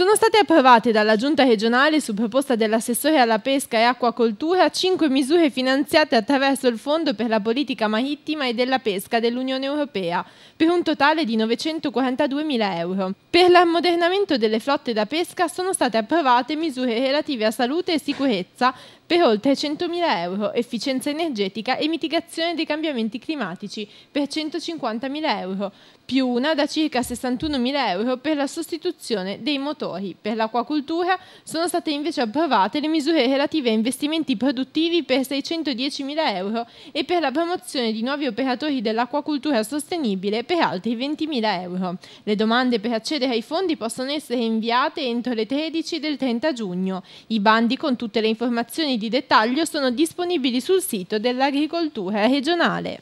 Sono state approvate dalla Giunta regionale, su proposta dell'assessore alla pesca e acquacoltura, cinque misure finanziate attraverso il Fondo per la politica marittima e della pesca dell'Unione Europea, per un totale di 942.000 euro. Per l'ammodernamento delle flotte da pesca sono state approvate misure relative a salute e sicurezza, per oltre 100.000 euro, efficienza energetica e mitigazione dei cambiamenti climatici per 150.000 euro, più una da circa 61.000 euro per la sostituzione dei motori. Per l'acquacultura sono state invece approvate le misure relative a investimenti produttivi per 610.000 euro e per la promozione di nuovi operatori dell'acquacultura sostenibile per altri 20.000 euro. Le domande per accedere ai fondi possono essere inviate entro le 13 del 30 giugno. I bandi con tutte le informazioni di dettaglio sono disponibili sul sito dell'Agricoltura regionale.